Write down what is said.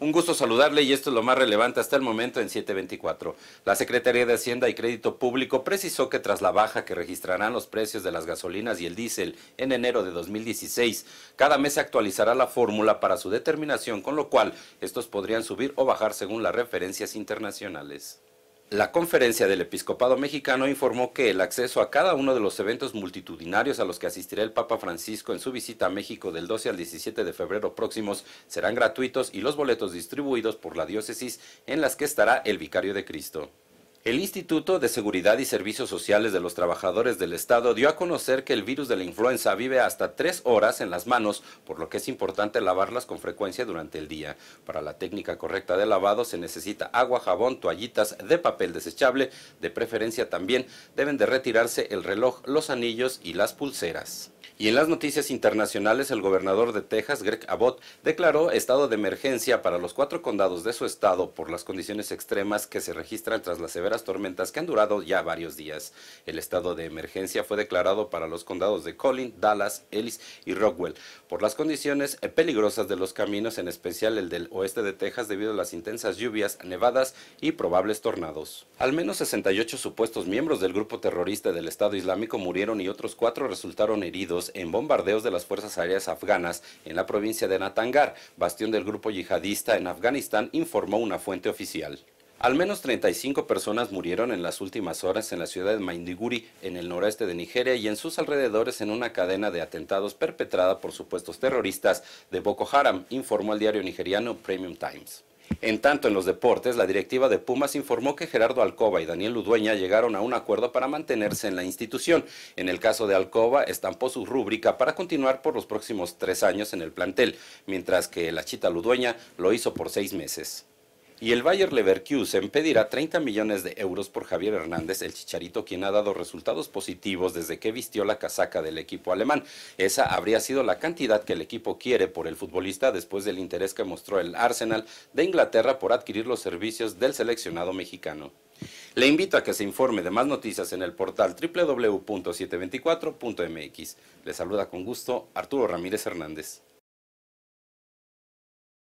Un gusto saludarle y esto es lo más relevante hasta el momento en 724. La Secretaría de Hacienda y Crédito Público precisó que tras la baja que registrarán los precios de las gasolinas y el diésel en enero de 2016, cada mes se actualizará la fórmula para su determinación, con lo cual estos podrían subir o bajar según las referencias internacionales. La conferencia del Episcopado Mexicano informó que el acceso a cada uno de los eventos multitudinarios a los que asistirá el Papa Francisco en su visita a México del 12 al 17 de febrero próximos serán gratuitos y los boletos distribuidos por la diócesis en las que estará el Vicario de Cristo. El Instituto de Seguridad y Servicios Sociales de los Trabajadores del Estado dio a conocer que el virus de la influenza vive hasta tres horas en las manos, por lo que es importante lavarlas con frecuencia durante el día. Para la técnica correcta de lavado se necesita agua, jabón, toallitas de papel desechable. De preferencia también deben de retirarse el reloj, los anillos y las pulseras. Y en las noticias internacionales, el gobernador de Texas, Greg Abbott, declaró estado de emergencia para los cuatro condados de su estado por las condiciones extremas que se registran tras las severas tormentas que han durado ya varios días. El estado de emergencia fue declarado para los condados de Collin, Dallas, Ellis y Rockwell por las condiciones peligrosas de los caminos, en especial el del oeste de Texas debido a las intensas lluvias, nevadas y probables tornados. Al menos 68 supuestos miembros del grupo terrorista del Estado Islámico murieron y otros cuatro resultaron heridos en bombardeos de las Fuerzas Aéreas afganas en la provincia de Natangar, bastión del grupo yihadista en Afganistán, informó una fuente oficial. Al menos 35 personas murieron en las últimas horas en la ciudad de Maindiguri, en el noreste de Nigeria y en sus alrededores en una cadena de atentados perpetrada por supuestos terroristas de Boko Haram, informó el diario nigeriano Premium Times. En tanto, en los deportes, la directiva de Pumas informó que Gerardo Alcoba y Daniel Ludueña llegaron a un acuerdo para mantenerse en la institución. En el caso de Alcoba, estampó su rúbrica para continuar por los próximos tres años en el plantel, mientras que la chita Ludueña lo hizo por seis meses y el Bayer Leverkusen pedirá 30 millones de euros por Javier Hernández, el chicharito, quien ha dado resultados positivos desde que vistió la casaca del equipo alemán. Esa habría sido la cantidad que el equipo quiere por el futbolista después del interés que mostró el Arsenal de Inglaterra por adquirir los servicios del seleccionado mexicano. Le invito a que se informe de más noticias en el portal www.724.mx. Le saluda con gusto Arturo Ramírez Hernández.